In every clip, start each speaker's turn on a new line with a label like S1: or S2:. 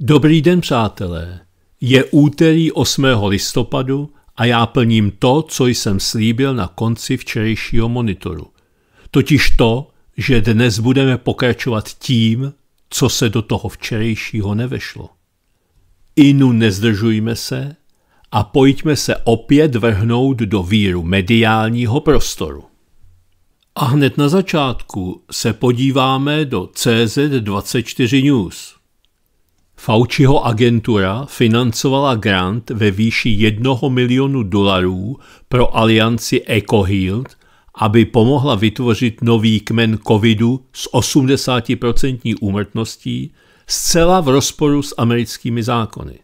S1: Dobrý den, přátelé. Je úterý 8. listopadu a já plním to, co jsem slíbil na konci včerejšího monitoru. Totiž to, že dnes budeme pokračovat tím, co se do toho včerejšího nevešlo. Inu nezdržujme se a pojďme se opět vrhnout do víru mediálního prostoru. A hned na začátku se podíváme do CZ24 News. Fauciho agentura financovala grant ve výši jednoho milionu dolarů pro alianci EcoHealth, aby pomohla vytvořit nový kmen covidu s 80% úmrtností, zcela v rozporu s americkými zákony.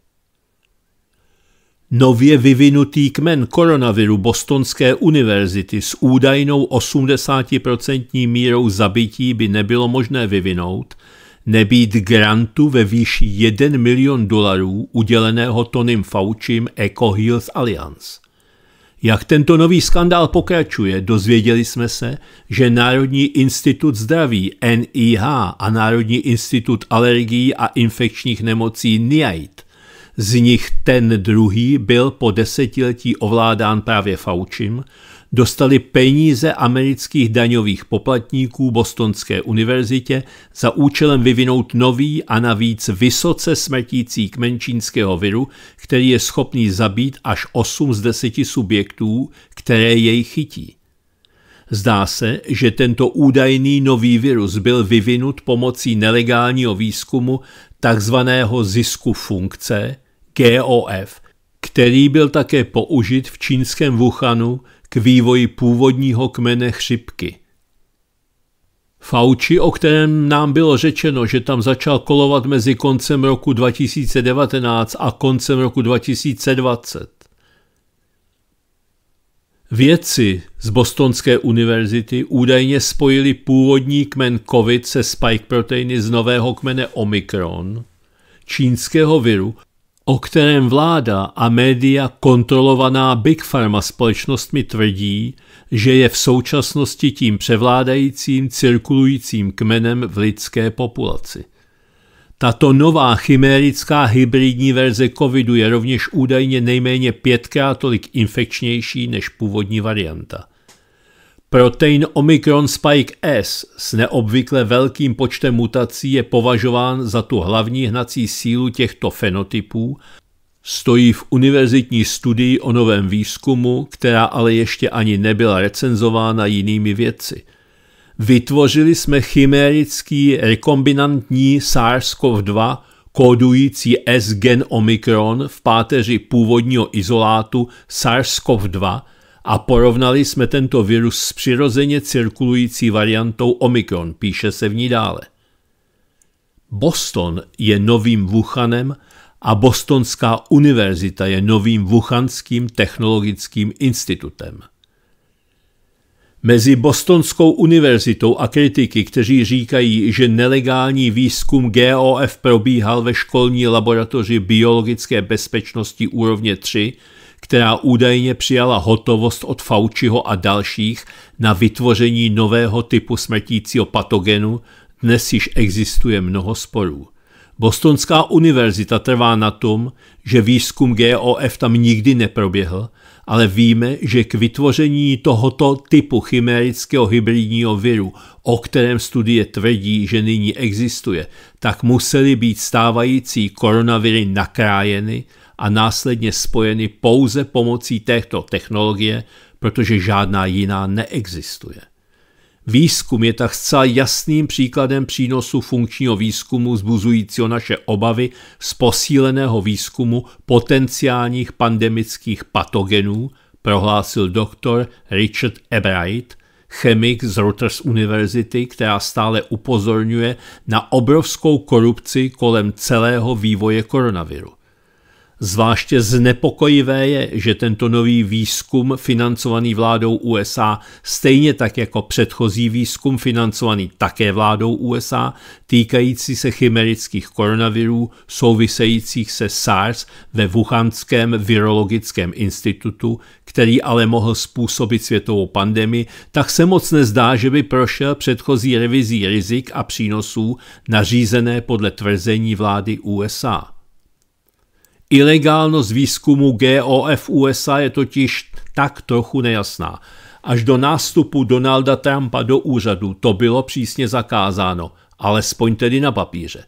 S1: Nově vyvinutý kmen koronaviru Bostonské univerzity s údajnou 80% mírou zabití by nebylo možné vyvinout – nebýt grantu ve výši 1 milion dolarů uděleného Tonym Faučím Eco Heals Alliance. Jak tento nový skandál pokračuje, dozvěděli jsme se, že Národní institut zdraví NIH a Národní institut alergií a infekčních nemocí NIAID z nich ten druhý byl po desetiletí ovládán právě Faučím, dostali peníze amerických daňových poplatníků Bostonské univerzitě za účelem vyvinout nový a navíc vysoce smrtící kmen čínského viru, který je schopný zabít až 8 z 10 subjektů, které jej chytí. Zdá se, že tento údajný nový virus byl vyvinut pomocí nelegálního výzkumu takzvaného zisku funkce, GOF, který byl také použit v čínském Wuhanu k vývoji původního kmene chřipky. Fauci, o kterém nám bylo řečeno, že tam začal kolovat mezi koncem roku 2019 a koncem roku 2020. Vědci z Bostonské univerzity údajně spojili původní kmen COVID se spike proteiny z nového kmene Omikron, čínského viru o kterém vláda a média kontrolovaná Big Pharma společnostmi tvrdí, že je v současnosti tím převládajícím cirkulujícím kmenem v lidské populaci. Tato nová chimérická hybridní verze covidu je rovněž údajně nejméně pětkrát tolik infekčnější než původní varianta. Protein Omicron Spike S s neobvykle velkým počtem mutací je považován za tu hlavní hnací sílu těchto fenotypů, stojí v univerzitní studii o novém výzkumu, která ale ještě ani nebyla recenzována jinými vědci. Vytvořili jsme chimérický rekombinantní SARS-CoV-2 kódující S-gen Omikron v páteři původního izolátu SARS-CoV-2 a porovnali jsme tento virus s přirozeně cirkulující variantou Omikron, píše se v ní dále. Boston je novým Wuhanem a Bostonská univerzita je novým Wuhanským technologickým institutem. Mezi Bostonskou univerzitou a kritiky, kteří říkají, že nelegální výzkum GOF probíhal ve školní laboratoři biologické bezpečnosti úrovně 3, která údajně přijala hotovost od Fauciho a dalších na vytvoření nového typu smrtícího patogenu, dnes již existuje mnoho sporů. Bostonská univerzita trvá na tom, že výzkum GOF tam nikdy neproběhl, ale víme, že k vytvoření tohoto typu chimerického hybridního viru, o kterém studie tvrdí, že nyní existuje, tak musely být stávající koronaviry nakrájeny a následně spojeny pouze pomocí této technologie, protože žádná jiná neexistuje. Výzkum je tak zcela jasným příkladem přínosu funkčního výzkumu zbuzujícího naše obavy z posíleného výzkumu potenciálních pandemických patogenů, prohlásil doktor Richard Ebright, chemik z Reuters univerzity, která stále upozorňuje na obrovskou korupci kolem celého vývoje koronaviru. Zvláště znepokojivé je, že tento nový výzkum financovaný vládou USA, stejně tak jako předchozí výzkum financovaný také vládou USA, týkající se chimerických koronavirů souvisejících se SARS ve Wuhanském virologickém institutu, který ale mohl způsobit světovou pandemii, tak se moc nezdá, že by prošel předchozí revizí rizik a přínosů nařízené podle tvrzení vlády USA. Ilegálnost výzkumu GOF USA je totiž tak trochu nejasná. Až do nástupu Donalda Trumpa do úřadu to bylo přísně zakázáno, alespoň tedy na papíře.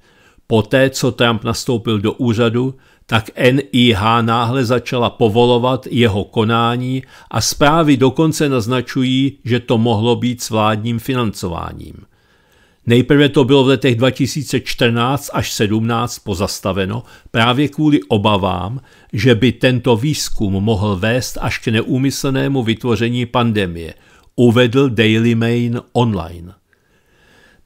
S1: Poté, co Trump nastoupil do úřadu, tak NIH náhle začala povolovat jeho konání a zprávy dokonce naznačují, že to mohlo být s vládním financováním – Nejprve to bylo v letech 2014 až 17 pozastaveno právě kvůli obavám, že by tento výzkum mohl vést až k neúmyslnému vytvoření pandemie, uvedl Daily Mail online.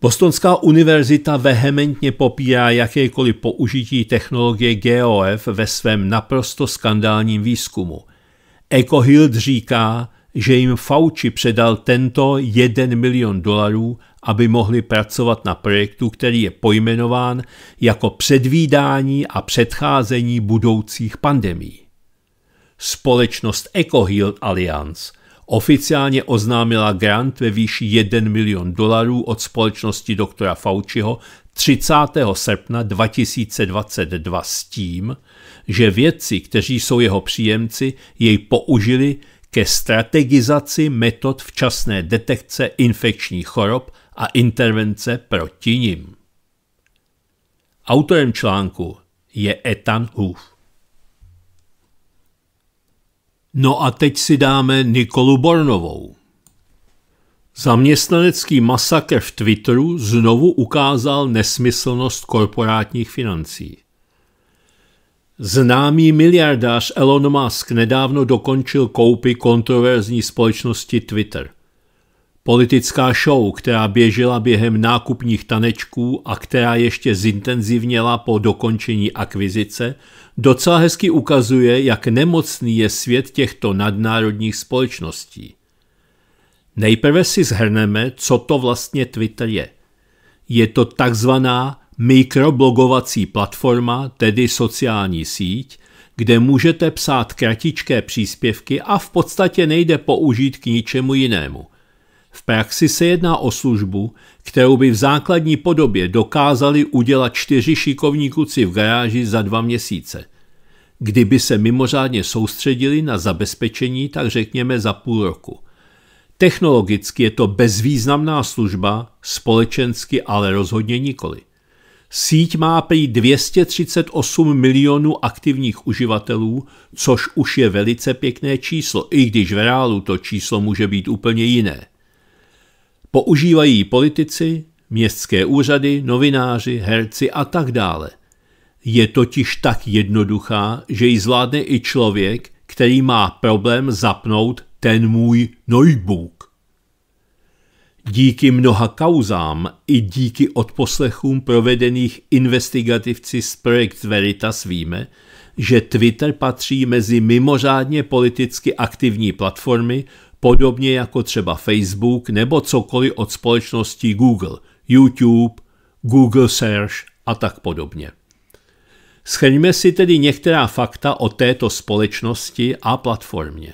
S1: Bostonská univerzita vehementně popírá jakékoliv použití technologie GOF ve svém naprosto skandálním výzkumu. EcoHild říká, že jim Fauci předal tento 1 milion dolarů aby mohli pracovat na projektu, který je pojmenován jako předvídání a předcházení budoucích pandemí. Společnost EcoHeal Alliance oficiálně oznámila grant ve výši 1 milion dolarů od společnosti doktora Fauciho 30. srpna 2022 s tím, že vědci, kteří jsou jeho příjemci, jej použili ke strategizaci metod včasné detekce infekčních chorob a intervence proti nim. Autorem článku je Ethan Hoof. No a teď si dáme Nikolu Bornovou. Zaměstnanecký masakr v Twitteru znovu ukázal nesmyslnost korporátních financí. Známý miliardář Elon Musk nedávno dokončil koupy kontroverzní společnosti Twitter – Politická show, která běžela během nákupních tanečků a která ještě zintenzivněla po dokončení akvizice, docela hezky ukazuje, jak nemocný je svět těchto nadnárodních společností. Nejprve si zhrneme, co to vlastně Twitter je. Je to takzvaná mikroblogovací platforma, tedy sociální síť, kde můžete psát kratičké příspěvky a v podstatě nejde použít k ničemu jinému – v praxi se jedná o službu, kterou by v základní podobě dokázali udělat čtyři šikovní kluci v garáži za dva měsíce, kdyby se mimořádně soustředili na zabezpečení, tak řekněme za půl roku. Technologicky je to bezvýznamná služba, společensky ale rozhodně nikoli. Síť má prý 238 milionů aktivních uživatelů, což už je velice pěkné číslo, i když v reálu to číslo může být úplně jiné. Používají politici, městské úřady, novináři, herci a tak dále. Je totiž tak jednoduchá, že ji zvládne i člověk, který má problém zapnout ten můj notebook. Díky mnoha kauzám i díky odposlechům provedených investigativci z Projekt Veritas víme, že Twitter patří mezi mimořádně politicky aktivní platformy, podobně jako třeba Facebook nebo cokoliv od společnosti Google, YouTube, Google Search a tak podobně. Schrňme si tedy některá fakta o této společnosti a platformě.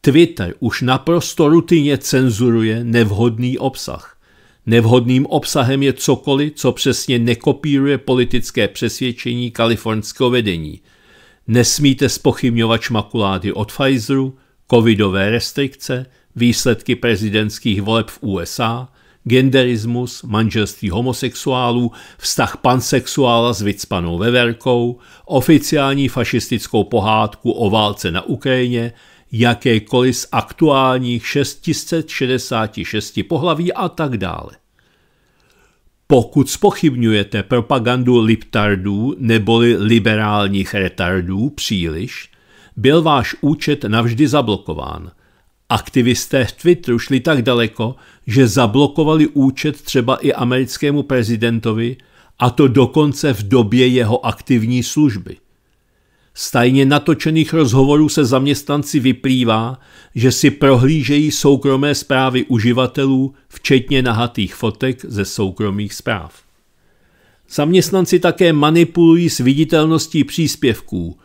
S1: Twitter už naprosto rutině cenzuruje nevhodný obsah. Nevhodným obsahem je cokoliv, co přesně nekopíruje politické přesvědčení kalifornského vedení. Nesmíte spochybňovat šmakulády od Pfizeru, covidové restrikce, výsledky prezidentských voleb v USA, genderismus, manželství homosexuálů, vztah pansexuála s vycpanou veverkou, oficiální fašistickou pohádku o válce na Ukrajině, jakékoliv z aktuálních 666 pohlaví a tak dále. Pokud spochybňujete propagandu liptardů neboli liberálních retardů příliš, byl váš účet navždy zablokován. Aktivisté v Twitteru šli tak daleko, že zablokovali účet třeba i americkému prezidentovi, a to dokonce v době jeho aktivní služby. Z tajně natočených rozhovorů se zaměstnanci vyplývá, že si prohlížejí soukromé zprávy uživatelů, včetně nahatých fotek ze soukromých zpráv. Zaměstnanci také manipulují s viditelností příspěvků,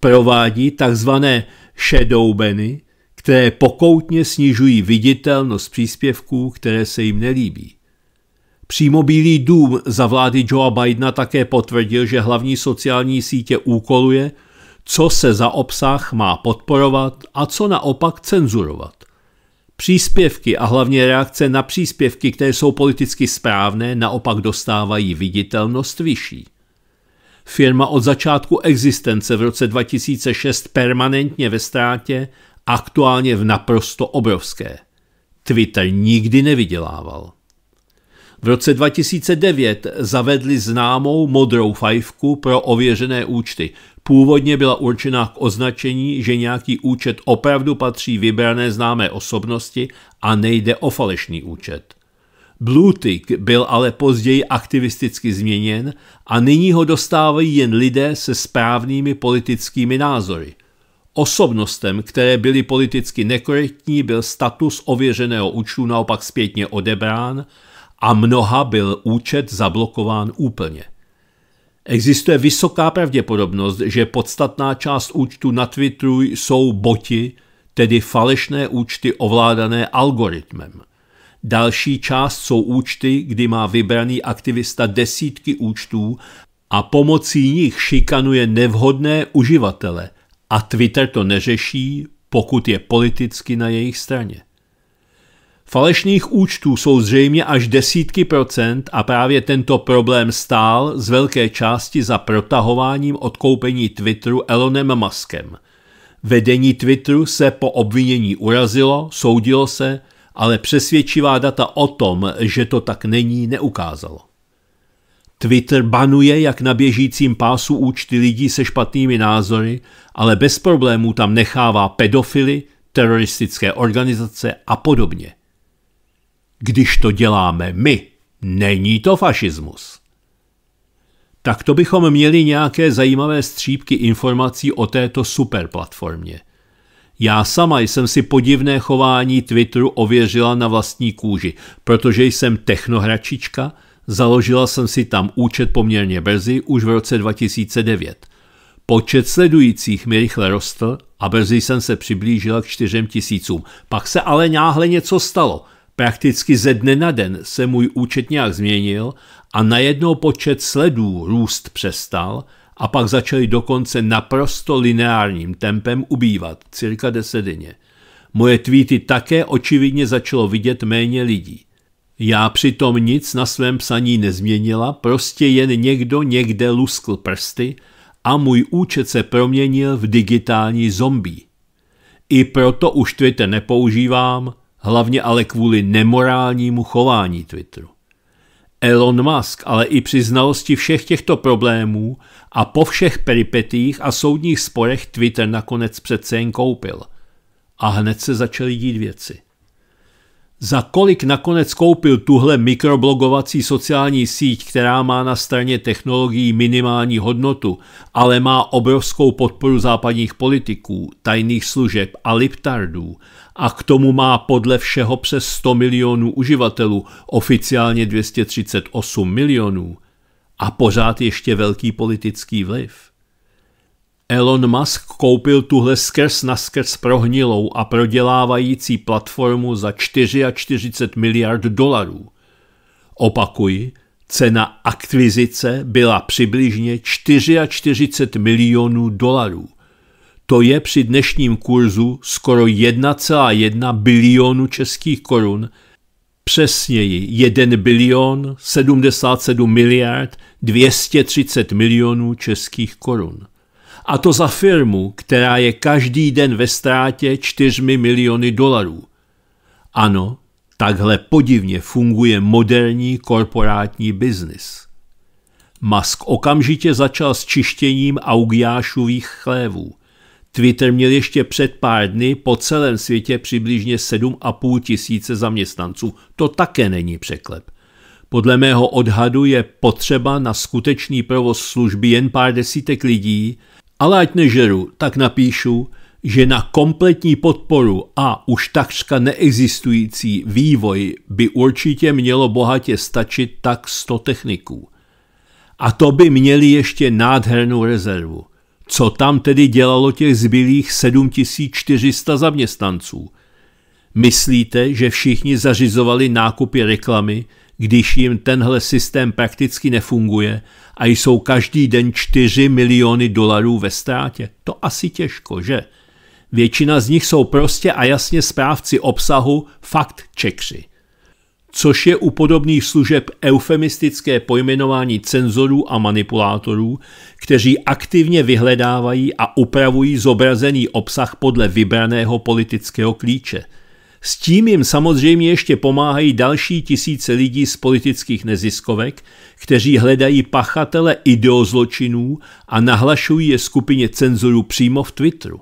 S1: provádí takzvané shadowbany, které pokoutně snižují viditelnost příspěvků, které se jim nelíbí. Přímo Bílý dům za vlády Joea Bidena také potvrdil, že hlavní sociální sítě úkoluje, co se za obsah má podporovat a co naopak cenzurovat. Příspěvky a hlavně reakce na příspěvky, které jsou politicky správné, naopak dostávají viditelnost vyšší. Firma od začátku existence v roce 2006 permanentně ve ztrátě, aktuálně v naprosto obrovské. Twitter nikdy nevydělával. V roce 2009 zavedli známou modrou fajfku pro ověřené účty. Původně byla určená k označení, že nějaký účet opravdu patří vybrané známé osobnosti a nejde o falešný účet. Blutik byl ale později aktivisticky změněn a nyní ho dostávají jen lidé se správnými politickými názory. Osobnostem, které byly politicky nekorektní, byl status ověřeného účtu naopak zpětně odebrán a mnoha byl účet zablokován úplně. Existuje vysoká pravděpodobnost, že podstatná část účtu na Twitteru jsou boti, tedy falešné účty ovládané algoritmem. Další část jsou účty, kdy má vybraný aktivista desítky účtů a pomocí nich šikanuje nevhodné uživatele a Twitter to neřeší, pokud je politicky na jejich straně. Falešných účtů jsou zřejmě až desítky procent a právě tento problém stál z velké části za protahováním odkoupení Twitteru Elonem Muskem. Vedení Twitteru se po obvinění urazilo, soudilo se, ale přesvědčivá data o tom, že to tak není, neukázalo. Twitter banuje jak na běžícím pásu účty lidí se špatnými názory, ale bez problémů tam nechává pedofily, teroristické organizace a podobně. Když to děláme my, není to fašismus. Tak to bychom měli nějaké zajímavé střípky informací o této superplatformě – já sama jsem si podivné chování Twitteru ověřila na vlastní kůži, protože jsem technohračička, založila jsem si tam účet poměrně brzy, už v roce 2009. Počet sledujících mi rychle rostl a brzy jsem se přiblížila k čtyřem tisícům. Pak se ale náhle něco stalo. Prakticky ze dne na den se můj účet nějak změnil a najednou počet sledů růst přestal – a pak začaly dokonce naprosto lineárním tempem ubývat, cirka desetině. Moje tweety také očividně začalo vidět méně lidí. Já přitom nic na svém psaní nezměnila, prostě jen někdo někde luskl prsty a můj účet se proměnil v digitální zombie. I proto už Twitter nepoužívám, hlavně ale kvůli nemorálnímu chování Twitteru. Elon Musk ale i při znalosti všech těchto problémů a po všech peripetích a soudních sporech Twitter nakonec přece jen koupil. A hned se začaly dít věci. Za kolik nakonec koupil tuhle mikroblogovací sociální síť, která má na straně technologií minimální hodnotu, ale má obrovskou podporu západních politiků, tajných služeb a liptardů a k tomu má podle všeho přes 100 milionů uživatelů, oficiálně 238 milionů a pořád ještě velký politický vliv. Elon Musk koupil tuhle skrz na skrz prohnilou a prodělávající platformu za 44 miliard dolarů. Opakuji, cena akvizice byla přibližně 44 milionů dolarů – to je při dnešním kurzu skoro 1,1 bilionu českých korun, přesněji 1 bilion 77 miliard 230 milionů českých korun. A to za firmu, která je každý den ve ztrátě 4 miliony dolarů. Ano, takhle podivně funguje moderní korporátní biznis. Musk okamžitě začal s čištěním augiášových chlévů. Twitter měl ještě před pár dny po celém světě přibližně 7,5 tisíce zaměstnanců. To také není překlep. Podle mého odhadu je potřeba na skutečný provoz služby jen pár desítek lidí, ale ať nežeru, tak napíšu, že na kompletní podporu a už takřka neexistující vývoj by určitě mělo bohatě stačit tak 100 techniků. A to by měli ještě nádhernou rezervu. Co tam tedy dělalo těch zbylých 7400 zaměstnanců? Myslíte, že všichni zařizovali nákupy reklamy, když jim tenhle systém prakticky nefunguje a jsou každý den 4 miliony dolarů ve ztrátě? To asi těžko, že? Většina z nich jsou prostě a jasně správci obsahu fakt čekři což je u podobných služeb eufemistické pojmenování cenzorů a manipulátorů, kteří aktivně vyhledávají a upravují zobrazený obsah podle vybraného politického klíče. S tím jim samozřejmě ještě pomáhají další tisíce lidí z politických neziskovek, kteří hledají pachatele ideozločinů a nahlašují je skupině cenzorů přímo v Twitteru.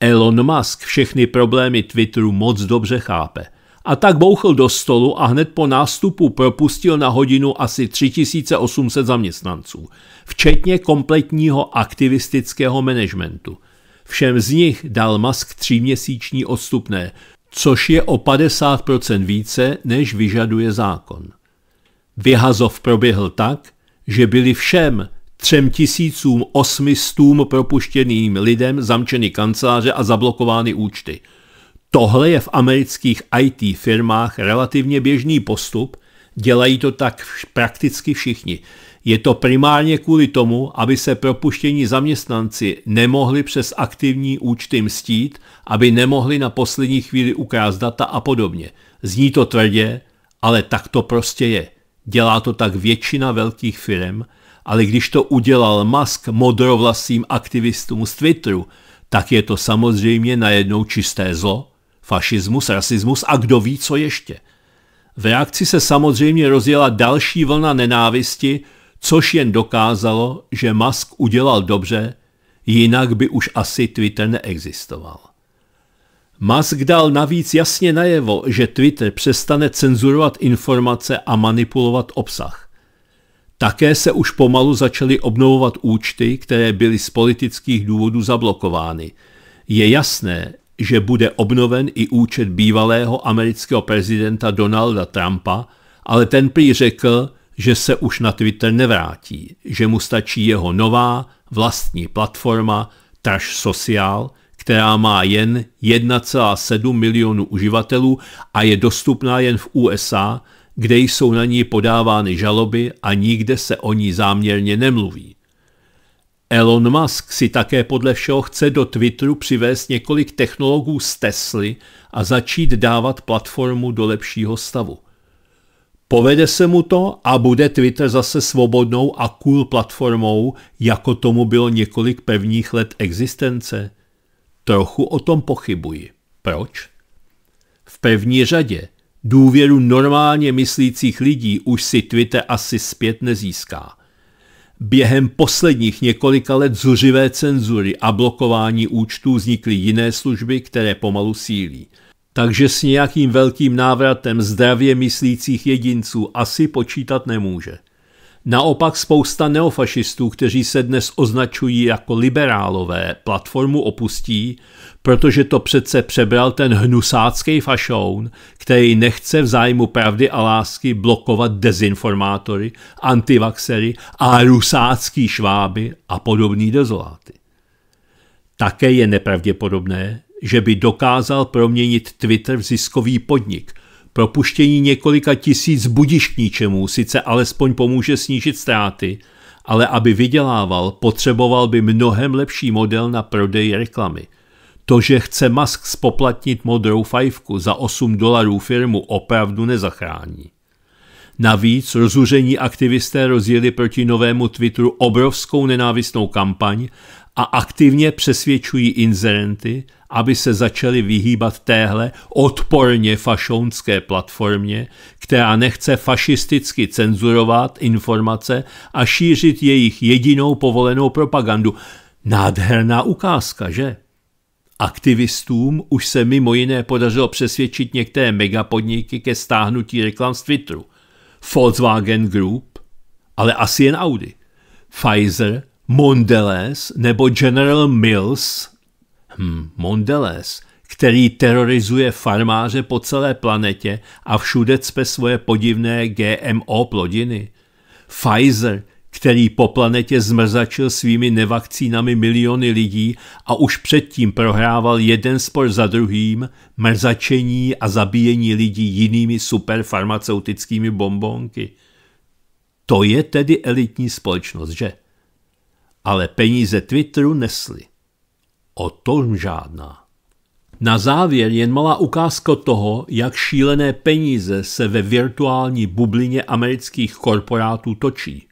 S1: Elon Musk všechny problémy Twitteru moc dobře chápe – a tak bouchl do stolu a hned po nástupu propustil na hodinu asi 3800 zaměstnanců, včetně kompletního aktivistického managementu. Všem z nich dal Musk tříměsíční odstupné, což je o 50% více, než vyžaduje zákon. Vyhazov proběhl tak, že byli všem třem tisícům propuštěným lidem zamčeny kanceláře a zablokovány účty – Tohle je v amerických IT firmách relativně běžný postup, dělají to tak prakticky všichni. Je to primárně kvůli tomu, aby se propuštění zaměstnanci nemohli přes aktivní účty mstít, aby nemohli na poslední chvíli ukrást data a podobně. Zní to tvrdě, ale tak to prostě je. Dělá to tak většina velkých firm, ale když to udělal Musk modrovlasým aktivistům z Twitteru, tak je to samozřejmě najednou čisté zlo fašismus, rasismus a kdo ví, co ještě. V reakci se samozřejmě rozjela další vlna nenávisti, což jen dokázalo, že Musk udělal dobře, jinak by už asi Twitter neexistoval. Musk dal navíc jasně najevo, že Twitter přestane cenzurovat informace a manipulovat obsah. Také se už pomalu začaly obnovovat účty, které byly z politických důvodů zablokovány. Je jasné, že bude obnoven i účet bývalého amerického prezidenta Donalda Trumpa, ale ten prý řekl, že se už na Twitter nevrátí, že mu stačí jeho nová vlastní platforma Trash Social, která má jen 1,7 milionu uživatelů a je dostupná jen v USA, kde jsou na ní podávány žaloby a nikde se o ní záměrně nemluví. Elon Musk si také podle všeho chce do Twitteru přivést několik technologů z Tesly a začít dávat platformu do lepšího stavu. Povede se mu to a bude Twitter zase svobodnou a cool platformou, jako tomu bylo několik pevných let existence? Trochu o tom pochybuji. Proč? V první řadě důvěru normálně myslících lidí už si Twitter asi zpět nezíská – Během posledních několika let zuřivé cenzury a blokování účtů vznikly jiné služby, které pomalu sílí. Takže s nějakým velkým návratem zdravě myslících jedinců asi počítat nemůže. Naopak spousta neofašistů, kteří se dnes označují jako liberálové, platformu opustí, protože to přece přebral ten hnusácký fašoun, který nechce v zájmu pravdy a lásky blokovat dezinformátory, antivaxery a rusácký šváby a podobný dezoláty. Také je nepravděpodobné, že by dokázal proměnit Twitter v ziskový podnik. Propuštění několika tisíc budiš k ničemu sice alespoň pomůže snížit ztráty, ale aby vydělával, potřeboval by mnohem lepší model na prodej reklamy – to, že chce Musk spoplatnit modrou fajfku za 8 dolarů firmu, opravdu nezachrání. Navíc rozuření aktivisté rozjeli proti novému Twitteru obrovskou nenávistnou kampaň a aktivně přesvědčují inzerenty, aby se začali vyhýbat téhle odporně fašounské platformě, která nechce fašisticky cenzurovat informace a šířit jejich jedinou povolenou propagandu. Nádherná ukázka, že? Aktivistům už se mimo jiné podařilo přesvědčit některé megapodniky ke stáhnutí reklam z Twitteru. Volkswagen Group, ale asi jen Audi. Pfizer, Mondelez nebo General Mills, hm, Mondelez, který terorizuje farmáře po celé planetě a všude cpe svoje podivné GMO plodiny. Pfizer, který po planetě zmrzačil svými nevakcínami miliony lidí a už předtím prohrával jeden spor za druhým, mrzačení a zabíjení lidí jinými superfarmaceutickými bombonky. To je tedy elitní společnost, že? Ale peníze Twitteru nesly. O tom žádná. Na závěr jen malá ukázka toho, jak šílené peníze se ve virtuální bublině amerických korporátů točí.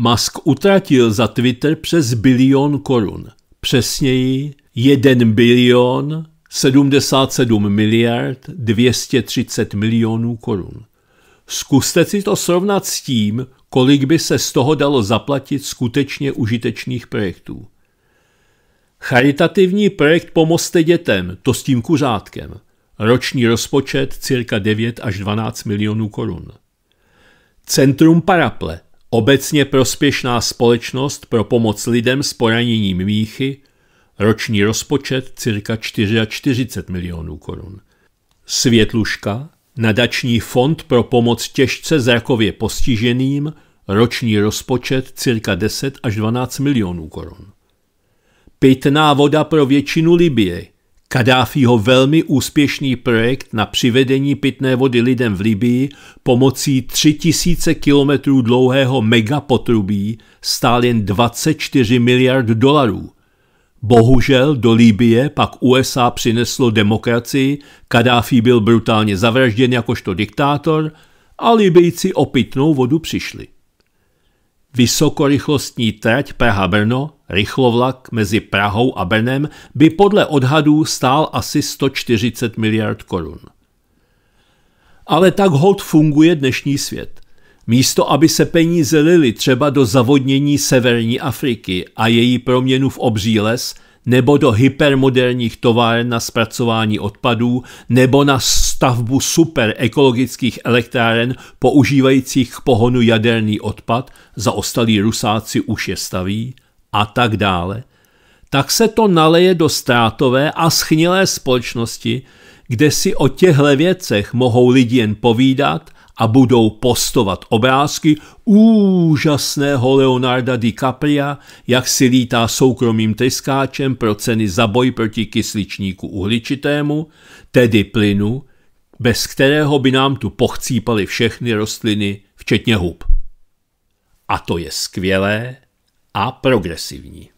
S1: Musk utratil za Twitter přes bilion korun. Přesněji 1 bilion 77 miliard 230 milionů korun. Zkuste si to srovnat s tím, kolik by se z toho dalo zaplatit skutečně užitečných projektů. Charitativní projekt Pomozte dětem, to s tím kuřátkem. Roční rozpočet cirka 9 až 12 milionů korun. Centrum Paraple, Obecně prospěšná společnost pro pomoc lidem s poraněním míchy, roční rozpočet cirka 44 milionů korun. Světluška, nadační fond pro pomoc těžce zrakově postiženým, roční rozpočet cirka 10 až 12 milionů korun. Pitná voda pro většinu Libie Kadáfího velmi úspěšný projekt na přivedení pitné vody lidem v Libii pomocí 3000 kilometrů dlouhého megapotrubí stál jen 24 miliard dolarů. Bohužel do Libie pak USA přineslo demokracii, Kadáfi byl brutálně zavražděn jakožto diktátor a Libijci o pitnou vodu přišli. Vysokorychlostní trať Praha-Brno Rychlovlak mezi Prahou a Brnem by podle odhadů stál asi 140 miliard korun. Ale tak hod funguje dnešní svět. Místo, aby se peníze lily třeba do zavodnění severní Afriky a její proměnu v obří les, nebo do hypermoderních továren na zpracování odpadů, nebo na stavbu super ekologických elektráren používajících k pohonu jaderný odpad, zaostalí rusáci už je staví – a tak dále, tak se to naleje do ztrátové a schnilé společnosti, kde si o těchto věcech mohou lidi jen povídat a budou postovat obrázky úžasného Leonarda DiCapria, jak si lítá soukromým tryskáčem pro ceny za boj proti kysličníku uhličitému, tedy plynu, bez kterého by nám tu pochcípaly všechny rostliny, včetně hub. A to je skvělé, a progresivní.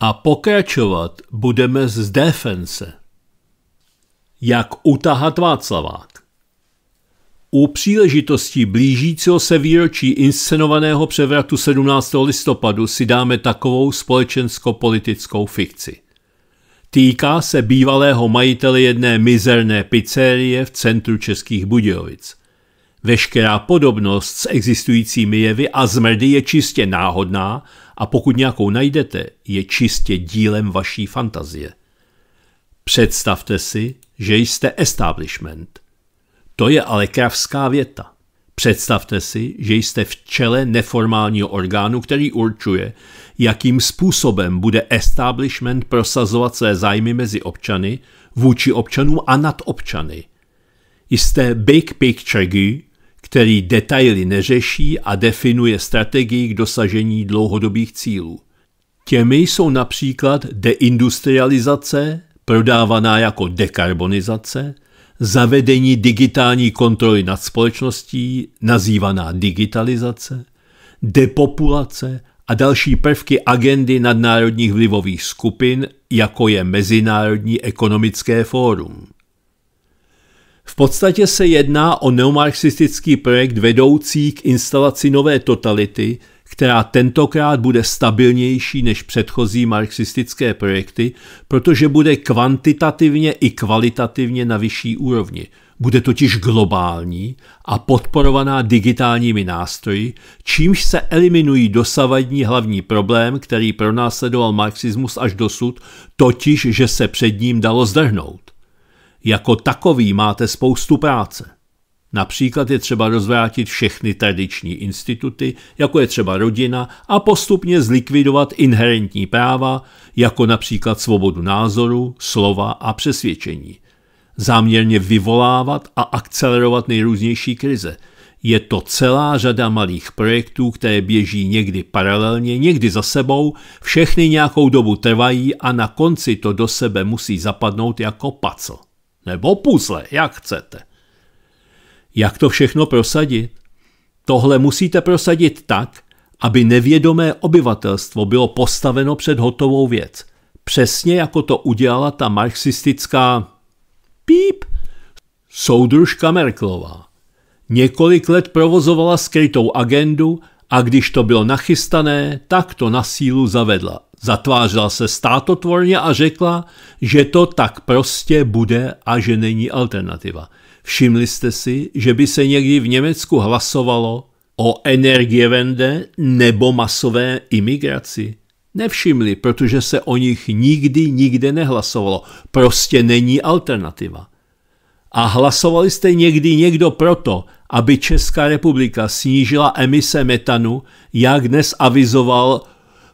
S1: A pokračovat budeme z defense. Jak utahat Václavák. U příležitosti blížícího se výročí inscenovaného převratu 17. listopadu si dáme takovou společensko-politickou fikci. Týká se bývalého majitele jedné mizerné pizzerie v centru Českých Budějovic. Veškerá podobnost s existujícími jevy a zmrdy je čistě náhodná a pokud nějakou najdete, je čistě dílem vaší fantazie. Představte si, že jste establishment. To je ale kravská věta. Představte si, že jste v čele neformálního orgánu, který určuje, jakým způsobem bude establishment prosazovat své zájmy mezi občany, vůči občanům a nad občany. Jste big picture který detaily neřeší a definuje strategii k dosažení dlouhodobých cílů. Těmi jsou například deindustrializace, prodávaná jako dekarbonizace, zavedení digitální kontroly nad společností, nazývaná digitalizace, depopulace a další prvky agendy nadnárodních vlivových skupin, jako je Mezinárodní ekonomické fórum. V podstatě se jedná o neomarxistický projekt vedoucí k instalaci nové totality, která tentokrát bude stabilnější než předchozí marxistické projekty, protože bude kvantitativně i kvalitativně na vyšší úrovni. Bude totiž globální a podporovaná digitálními nástroji, čímž se eliminují dosavadní hlavní problém, který pronásledoval marxismus až dosud, totiž, že se před ním dalo zdrhnout. Jako takový máte spoustu práce. Například je třeba rozvrátit všechny tradiční instituty, jako je třeba rodina, a postupně zlikvidovat inherentní práva, jako například svobodu názoru, slova a přesvědčení. Záměrně vyvolávat a akcelerovat nejrůznější krize. Je to celá řada malých projektů, které běží někdy paralelně, někdy za sebou, všechny nějakou dobu trvají a na konci to do sebe musí zapadnout jako pacl nebo puzzle, jak chcete. Jak to všechno prosadit? Tohle musíte prosadit tak, aby nevědomé obyvatelstvo bylo postaveno před hotovou věc. Přesně jako to udělala ta marxistická píp soudružka Merklová. Několik let provozovala skrytou agendu a když to bylo nachystané, tak to na sílu zavedla. Zatvářila se státotvorně a řekla, že to tak prostě bude a že není alternativa. Všimli jste si, že by se někdy v Německu hlasovalo o energievende nebo masové imigraci? Nevšimli, protože se o nich nikdy nikde nehlasovalo. Prostě není alternativa. A hlasovali jste někdy někdo proto, aby Česká republika snížila emise metanu, jak dnes avizoval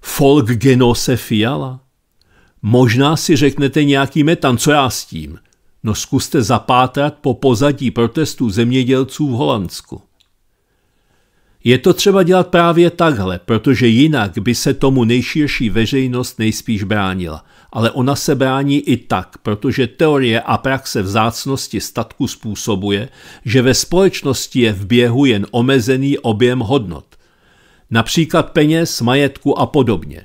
S1: Folk Genose Fiala? Možná si řeknete nějaký metan, co já s tím? No zkuste zapátrat po pozadí protestů zemědělců v Holandsku. Je to třeba dělat právě takhle, protože jinak by se tomu nejširší veřejnost nejspíš bránila. Ale ona se brání i tak, protože teorie a praxe vzácnosti statku způsobuje, že ve společnosti je v běhu jen omezený objem hodnot. Například peněz, majetku a podobně.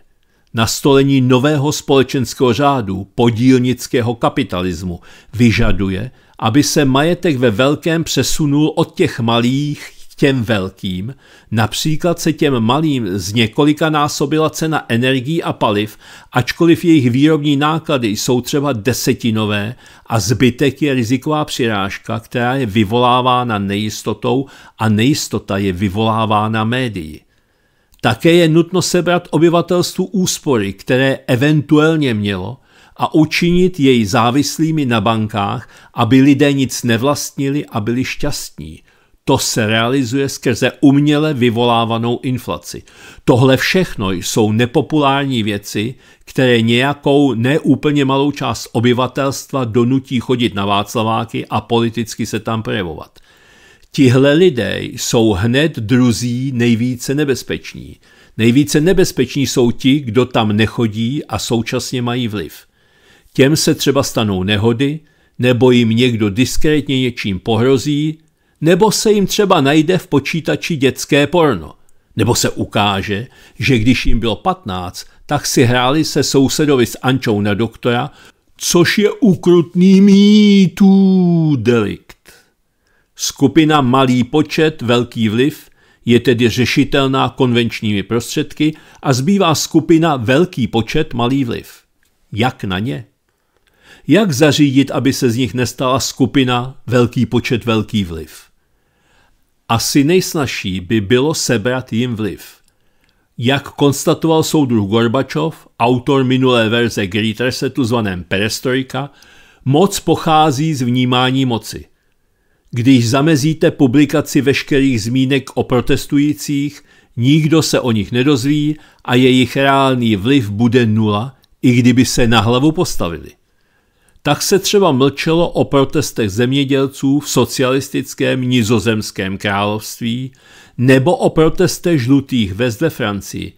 S1: Nastolení nového společenského řádu, podílnického kapitalismu, vyžaduje, aby se majetek ve velkém přesunul od těch malých, těm velkým, například se těm malým z několika násobila cena energií a paliv, ačkoliv jejich výrobní náklady jsou třeba desetinové a zbytek je riziková přirážka, která je vyvolávána nejistotou a nejistota je vyvolávána médií. Také je nutno sebrat obyvatelstvu úspory, které eventuálně mělo, a učinit jej závislými na bankách, aby lidé nic nevlastnili a byli šťastní, to se realizuje skrze uměle vyvolávanou inflaci. Tohle všechno jsou nepopulární věci, které nějakou neúplně malou část obyvatelstva donutí chodit na Václaváky a politicky se tam projevovat. Tihle lidé jsou hned druzí nejvíce nebezpeční. Nejvíce nebezpeční jsou ti, kdo tam nechodí a současně mají vliv. Těm se třeba stanou nehody, nebo jim někdo diskrétně něčím pohrozí, nebo se jim třeba najde v počítači dětské porno. Nebo se ukáže, že když jim bylo 15, tak si hráli se sousedovi s Ančou na doktora, což je ukrutný mýtů delikt. Skupina malý počet, velký vliv je tedy řešitelná konvenčními prostředky a zbývá skupina velký počet, malý vliv. Jak na ně? Jak zařídit, aby se z nich nestala skupina velký počet, velký vliv? Asi nejsnažší by bylo sebrat jim vliv. Jak konstatoval soudruh Gorbačov, autor minulé verze Great Resetu zvaném Perestrojka, moc pochází z vnímání moci. Když zamezíte publikaci veškerých zmínek o protestujících, nikdo se o nich nedozví a jejich reálný vliv bude nula, i kdyby se na hlavu postavili tak se třeba mlčelo o protestech zemědělců v socialistickém nizozemském království nebo o protestech žlutých vest ve Francii.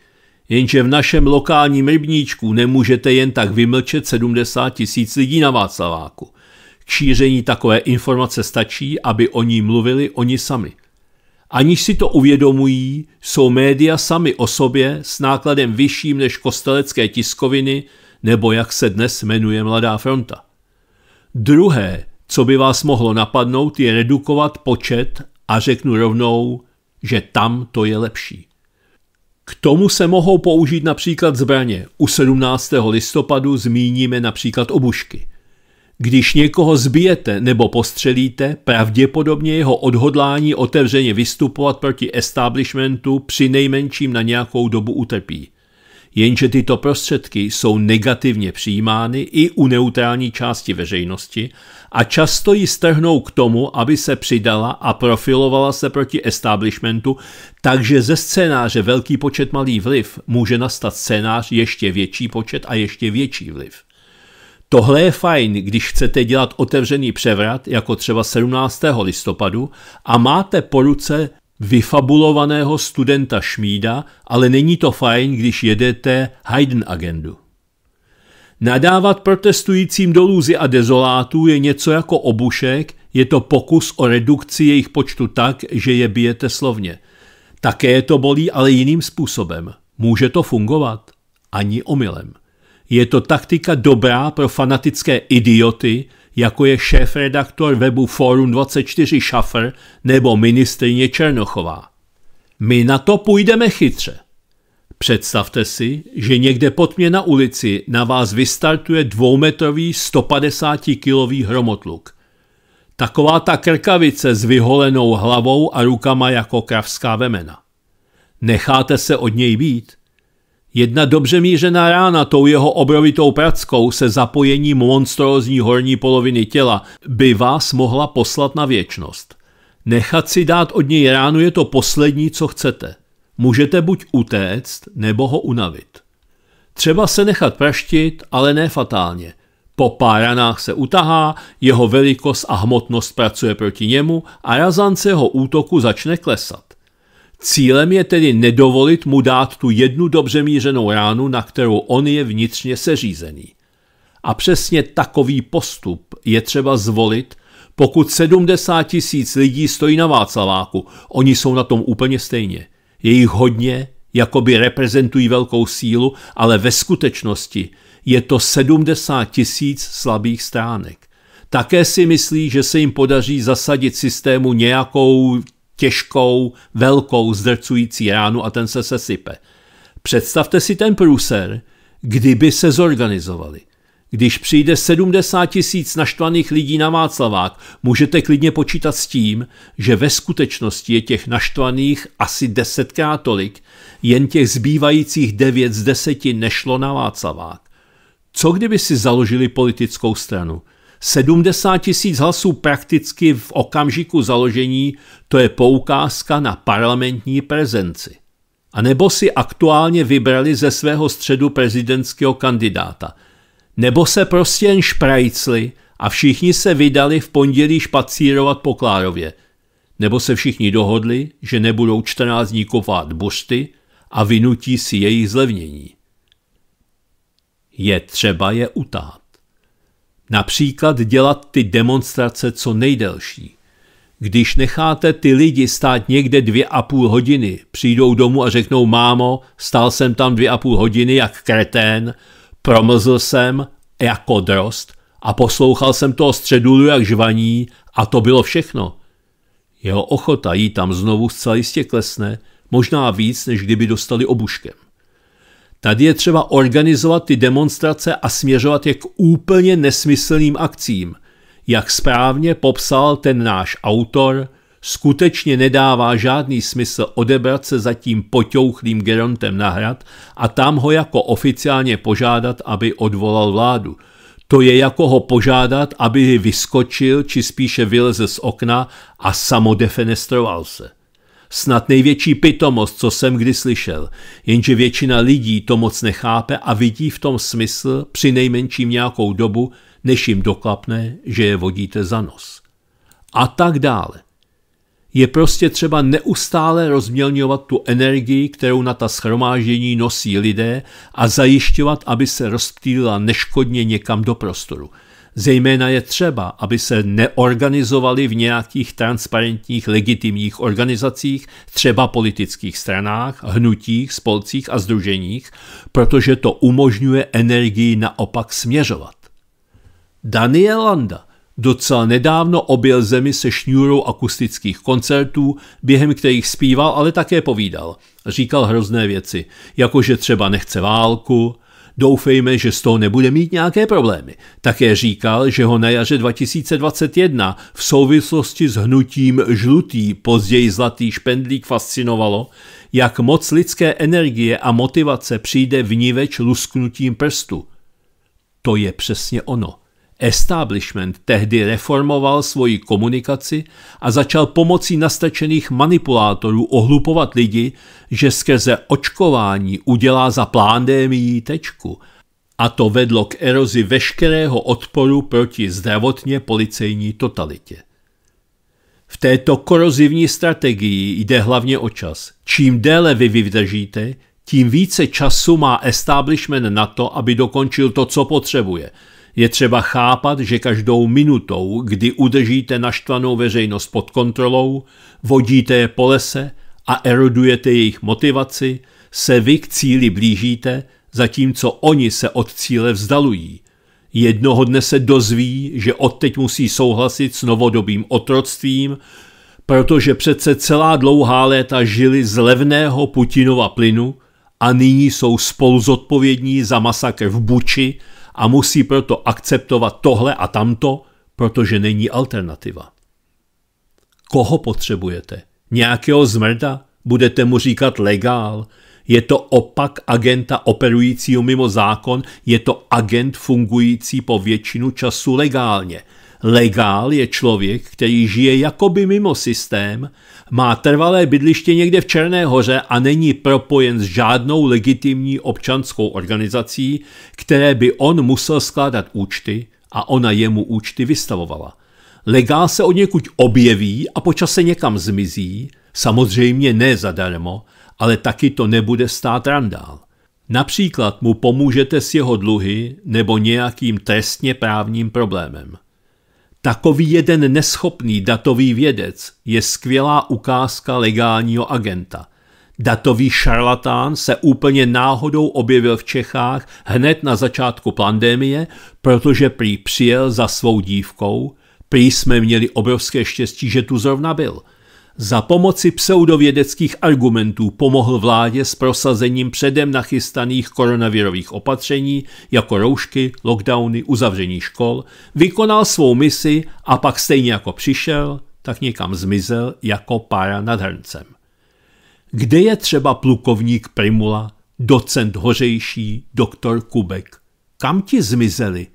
S1: Jenže v našem lokálním rybníčku nemůžete jen tak vymlčet 70 tisíc lidí na Václaváku. K šíření takové informace stačí, aby o ní mluvili oni sami. Aniž si to uvědomují, jsou média sami o sobě s nákladem vyšším než kostelecké tiskoviny nebo jak se dnes jmenuje Mladá fronta. Druhé, co by vás mohlo napadnout, je redukovat počet a řeknu rovnou, že tam to je lepší. K tomu se mohou použít například zbraně. U 17. listopadu zmíníme například obušky. Když někoho zbijete nebo postřelíte, pravděpodobně jeho odhodlání otevřeně vystupovat proti establishmentu při nejmenším na nějakou dobu utrpí jenže tyto prostředky jsou negativně přijímány i u neutrální části veřejnosti a často ji strhnou k tomu, aby se přidala a profilovala se proti establishmentu, takže ze scénáře velký počet malý vliv může nastat scénář ještě větší počet a ještě větší vliv. Tohle je fajn, když chcete dělat otevřený převrat, jako třeba 17. listopadu, a máte po ruce vyfabulovaného studenta Šmída, ale není to fajn, když jedete Haydn agendu. Nadávat protestujícím do lůzy a dezolátů je něco jako obušek, je to pokus o redukci jejich počtu tak, že je bijete slovně. Také to bolí, ale jiným způsobem. Může to fungovat? Ani omylem. Je to taktika dobrá pro fanatické idioty, jako je šéf-redaktor webu Forum 24 Šafr nebo ministrině Černochová. My na to půjdeme chytře. Představte si, že někde pod mě na ulici na vás vystartuje dvoumetrový 150-kilový hromotluk. Taková ta krkavice s vyholenou hlavou a rukama jako kravská vemena. Necháte se od něj být? Jedna dobře mířená rána tou jeho obrovitou prackou se zapojením monstrózní horní poloviny těla by vás mohla poslat na věčnost. Nechat si dát od něj ránu je to poslední, co chcete. Můžete buď utéct, nebo ho unavit. Třeba se nechat praštit, ale ne fatálně. Po pár ranách se utahá, jeho velikost a hmotnost pracuje proti němu a razance jeho útoku začne klesat. Cílem je tedy nedovolit mu dát tu jednu dobře mířenou ránu, na kterou on je vnitřně seřízený. A přesně takový postup je třeba zvolit, pokud 70 tisíc lidí stojí na Václaváku. Oni jsou na tom úplně stejně. Je jich hodně, jakoby reprezentují velkou sílu, ale ve skutečnosti je to 70 tisíc slabých stránek. Také si myslí, že se jim podaří zasadit systému nějakou těžkou, velkou zdrcující ránu a ten se sesype. Představte si ten průser, kdyby se zorganizovali. Když přijde 70 tisíc naštvaných lidí na Václavák, můžete klidně počítat s tím, že ve skutečnosti je těch naštvaných asi desetkrát tolik, jen těch zbývajících 9 z 10 nešlo na Václavák. Co kdyby si založili politickou stranu? 70 tisíc hlasů prakticky v okamžiku založení, to je poukázka na parlamentní prezenci. A nebo si aktuálně vybrali ze svého středu prezidentského kandidáta. Nebo se prostě jen šprajcli a všichni se vydali v pondělí špacírovat po Klárově. Nebo se všichni dohodli, že nebudou 14 dní kovat bušty a vynutí si jejich zlevnění. Je třeba je utát. Například dělat ty demonstrace co nejdelší. Když necháte ty lidi stát někde dvě a půl hodiny, přijdou domů a řeknou mámo, stál jsem tam dvě a půl hodiny jak kretén, promlzl jsem jako drost a poslouchal jsem toho středulu jak žvaní a to bylo všechno. Jeho ochota jít tam znovu zcela jistě klesne, možná víc, než kdyby dostali obuškem. Tady je třeba organizovat ty demonstrace a směřovat je k úplně nesmyslným akcím. Jak správně popsal ten náš autor, skutečně nedává žádný smysl odebrat se za tím potěuchlým Gerontem na hrad a tam ho jako oficiálně požádat, aby odvolal vládu. To je jako ho požádat, aby vyskočil či spíše vyleze z okna a samodefenestroval se. Snad největší pitomost, co jsem kdy slyšel. Jenže většina lidí to moc nechápe a vidí v tom smysl při nejmenším nějakou dobu, než jim doklapne, že je vodíte za nos. A tak dále. Je prostě třeba neustále rozmělňovat tu energii, kterou na ta schromáždění nosí lidé a zajišťovat, aby se rozptýlila neškodně někam do prostoru – Zejména je třeba, aby se neorganizovali v nějakých transparentních legitimních organizacích, třeba politických stranách, hnutích, spolcích a združeních, protože to umožňuje energii naopak směřovat. Daniel Landa docela nedávno objel zemi se šňůrou akustických koncertů, během kterých zpíval, ale také povídal. Říkal hrozné věci, jako že třeba nechce válku, Doufejme, že z toho nebude mít nějaké problémy. Také říkal, že ho na jaře 2021 v souvislosti s hnutím žlutý, později zlatý špendlík fascinovalo, jak moc lidské energie a motivace přijde vníveč lusknutím prstu. To je přesně ono. Establishment tehdy reformoval svoji komunikaci a začal pomocí nastačených manipulátorů ohlupovat lidi, že skrze očkování udělá za plándémií tečku. A to vedlo k erozi veškerého odporu proti zdravotně policejní totalitě. V této korozivní strategii jde hlavně o čas. Čím déle vy vydržíte, tím více času má establishment na to, aby dokončil to, co potřebuje – je třeba chápat, že každou minutou, kdy udržíte naštvanou veřejnost pod kontrolou, vodíte je po lese a erodujete jejich motivaci, se vy k cíli blížíte, zatímco oni se od cíle vzdalují. Jednoho dne se dozví, že odteď musí souhlasit s novodobým otroctvím, protože přece celá dlouhá léta žili z levného Putinova plynu a nyní jsou spolu zodpovědní za masakr v Buči a musí proto akceptovat tohle a tamto, protože není alternativa. Koho potřebujete? Nějakého zmrda? Budete mu říkat legál? Je to opak agenta operujícího mimo zákon, je to agent fungující po většinu času legálně – Legál je člověk, který žije jakoby mimo systém, má trvalé bydliště někde v Černé hoře a není propojen s žádnou legitimní občanskou organizací, které by on musel skládat účty a ona jemu účty vystavovala. Legál se od někud objeví a počase někam zmizí, samozřejmě ne zadarmo, ale taky to nebude stát randál. Například mu pomůžete s jeho dluhy nebo nějakým trestně právním problémem. Takový jeden neschopný datový vědec je skvělá ukázka legálního agenta. Datový šarlatán se úplně náhodou objevil v Čechách hned na začátku pandemie, protože prý přijel za svou dívkou, prý jsme měli obrovské štěstí, že tu zrovna byl – za pomoci pseudovědeckých argumentů pomohl vládě s prosazením předem nachystaných koronavirových opatření, jako roušky, lockdowny, uzavření škol, vykonal svou misi a pak stejně jako přišel, tak někam zmizel jako pára nad hrncem. Kde je třeba plukovník Primula, docent Hořejší, doktor Kubek? Kam ti zmizeli?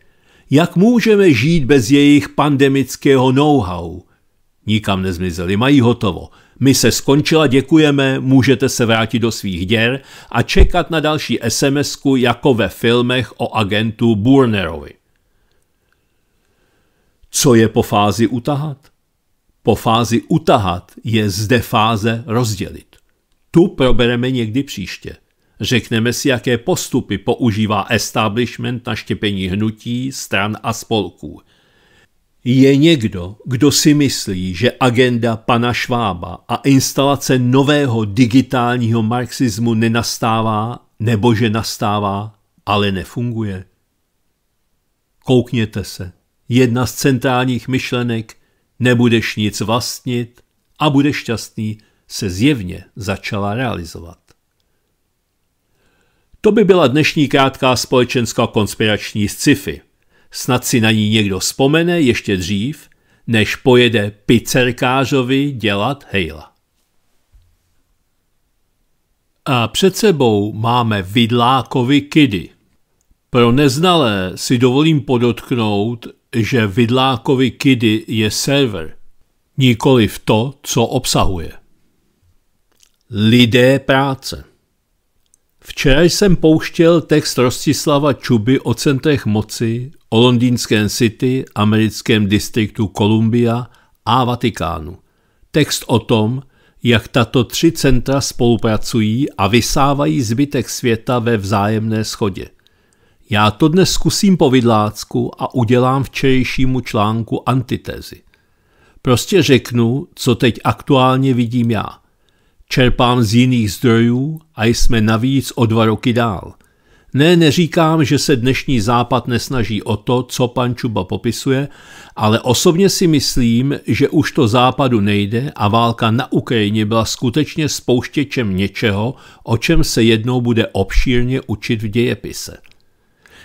S1: Jak můžeme žít bez jejich pandemického know-how? Nikam nezmizeli, mají hotovo. My se skončila, děkujeme, můžete se vrátit do svých děr a čekat na další sms jako ve filmech o agentu Burnerovi. Co je po fázi utahat? Po fázi utahat je zde fáze rozdělit. Tu probereme někdy příště. Řekneme si, jaké postupy používá establishment na štěpení hnutí, stran a spolků – je někdo, kdo si myslí, že agenda pana Švába a instalace nového digitálního marxismu nenastává, nebo že nastává, ale nefunguje? Koukněte se. Jedna z centrálních myšlenek nebudeš nic vlastnit a budeš šťastný se zjevně začala realizovat. To by byla dnešní krátká společenská konspirační sci-fi. Snad si na ní někdo vzpomene ještě dřív, než pojede pizzerkářovi dělat hejla. A před sebou máme Vidlákovi Kidy. Pro neznalé si dovolím podotknout, že Vidlákovi Kidy je server, nikoli v to, co obsahuje. Lidé práce Včera jsem pouštěl text Rostislava Čuby o centrech moci, o londýnském City, americkém distriktu Columbia a Vatikánu. Text o tom, jak tato tři centra spolupracují a vysávají zbytek světa ve vzájemné schodě. Já to dnes zkusím po vidlácku a udělám včerejšímu článku antitézy. Prostě řeknu, co teď aktuálně vidím já. Čerpám z jiných zdrojů a jsme navíc o dva roky dál. Ne, neříkám, že se dnešní západ nesnaží o to, co pan Čuba popisuje, ale osobně si myslím, že už to západu nejde a válka na Ukrajině byla skutečně spouštěčem něčeho, o čem se jednou bude obšírně učit v dějepise.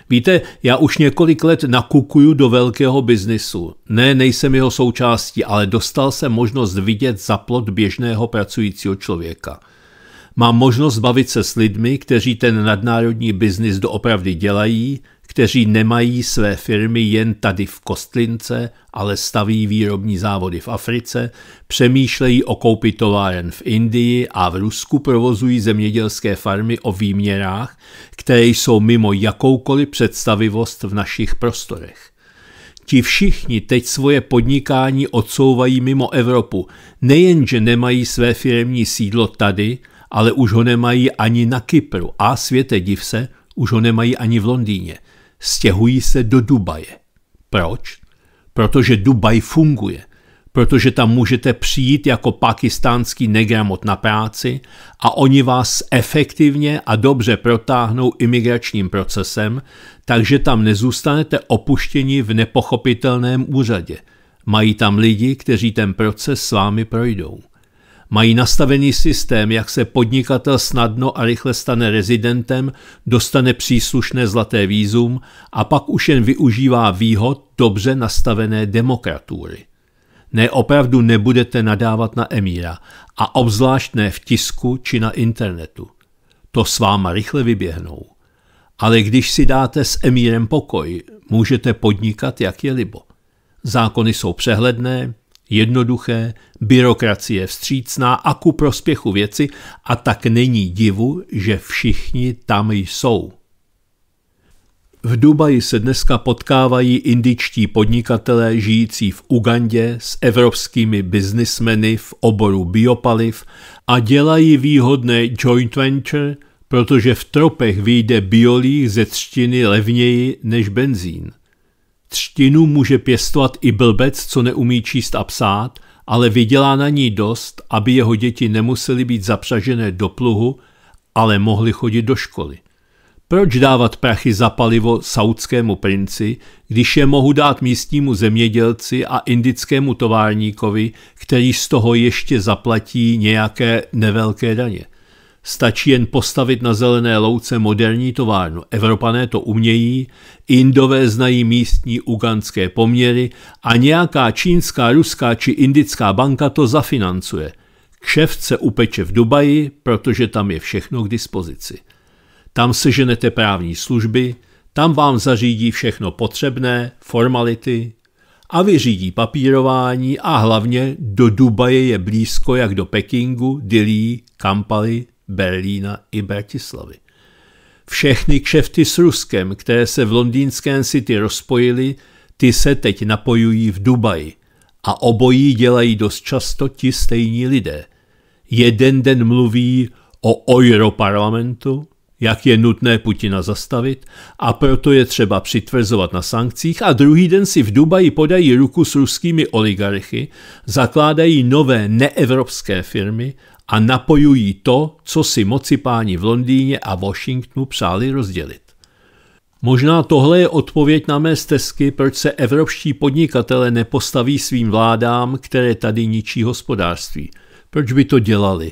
S1: Víte, já už několik let nakukuju do velkého biznisu. Ne, nejsem jeho součástí, ale dostal jsem možnost vidět zaplot běžného pracujícího člověka – Mám možnost bavit se s lidmi, kteří ten nadnárodní biznis doopravdy dělají, kteří nemají své firmy jen tady v Kostlince, ale staví výrobní závody v Africe, přemýšlejí o koupi továren v Indii a v Rusku provozují zemědělské farmy o výměrách, které jsou mimo jakoukoliv představivost v našich prostorech. Ti všichni teď svoje podnikání odsouvají mimo Evropu, nejenže nemají své firmní sídlo tady, ale už ho nemají ani na Kypru a světe div se, už ho nemají ani v Londýně. Stěhují se do Dubaje. Proč? Protože Dubaj funguje. Protože tam můžete přijít jako pakistánský negramot na práci a oni vás efektivně a dobře protáhnou imigračním procesem, takže tam nezůstanete opuštěni v nepochopitelném úřadě. Mají tam lidi, kteří ten proces s vámi projdou. Mají nastavený systém, jak se podnikatel snadno a rychle stane rezidentem, dostane příslušné zlaté výzum a pak už jen využívá výhod dobře nastavené demokratury. Ne, opravdu nebudete nadávat na emíra a obzvlášť ne v tisku či na internetu. To s váma rychle vyběhnou. Ale když si dáte s emírem pokoj, můžete podnikat, jak je libo. Zákony jsou přehledné, jednoduché, byrokracie vstřícná a ku prospěchu věci a tak není divu, že všichni tam jsou. V Dubaji se dneska potkávají indičtí podnikatelé žijící v Ugandě s evropskými biznismeny v oboru biopaliv a dělají výhodné joint venture, protože v tropech vyjde biolí ze třtiny levněji než benzín. Třtinu může pěstovat i blbec, co neumí číst a psát, ale vydělá na ní dost, aby jeho děti nemusely být zapřažené do pluhu, ale mohly chodit do školy. Proč dávat prachy za palivo saudskému princi, když je mohu dát místnímu zemědělci a indickému továrníkovi, který z toho ještě zaplatí nějaké nevelké daně? Stačí jen postavit na zelené louce moderní továrnu. Evropané to umějí, Indové znají místní uganské poměry a nějaká čínská, ruská či indická banka to zafinancuje. Kšeft se upeče v Dubaji, protože tam je všechno k dispozici. Tam seženete právní služby, tam vám zařídí všechno potřebné, formality a vyřídí papírování a hlavně do Dubaje je blízko jak do Pekingu, Dilí, Kampaly Berlína i Bratislavy. Všechny kšefty s Ruskem, které se v londýnském City rozpojily, ty se teď napojují v Dubaji a obojí dělají dost často ti stejní lidé. Jeden den mluví o europarlamentu, jak je nutné Putina zastavit a proto je třeba přitvrzovat na sankcích a druhý den si v Dubaji podají ruku s ruskými oligarchy, zakládají nové neevropské firmy a napojují to, co si moci páni v Londýně a Washingtonu přáli rozdělit. Možná tohle je odpověď na mé stezky, proč se evropští podnikatele nepostaví svým vládám, které tady ničí hospodářství. Proč by to dělali?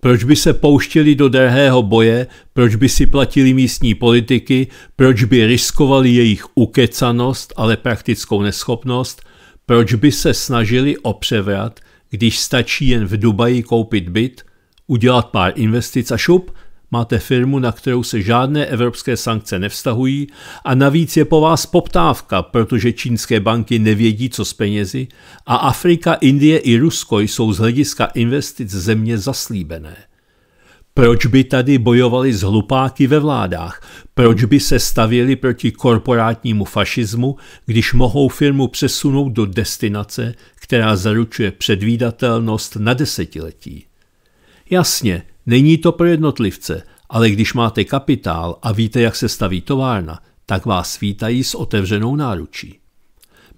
S1: Proč by se pouštěli do drahého boje, proč by si platili místní politiky, proč by riskovali jejich ukecanost, ale praktickou neschopnost, proč by se snažili o převrat, když stačí jen v Dubaji koupit byt, udělat pár investic a šup, máte firmu, na kterou se žádné evropské sankce nevztahují a navíc je po vás poptávka, protože čínské banky nevědí, co s penězi a Afrika, Indie i Rusko jsou z hlediska investic země zaslíbené – proč by tady bojovali s hlupáky ve vládách? Proč by se stavili proti korporátnímu fašismu, když mohou firmu přesunout do destinace, která zaručuje předvídatelnost na desetiletí? Jasně, není to pro jednotlivce, ale když máte kapitál a víte, jak se staví továrna, tak vás vítají s otevřenou náručí.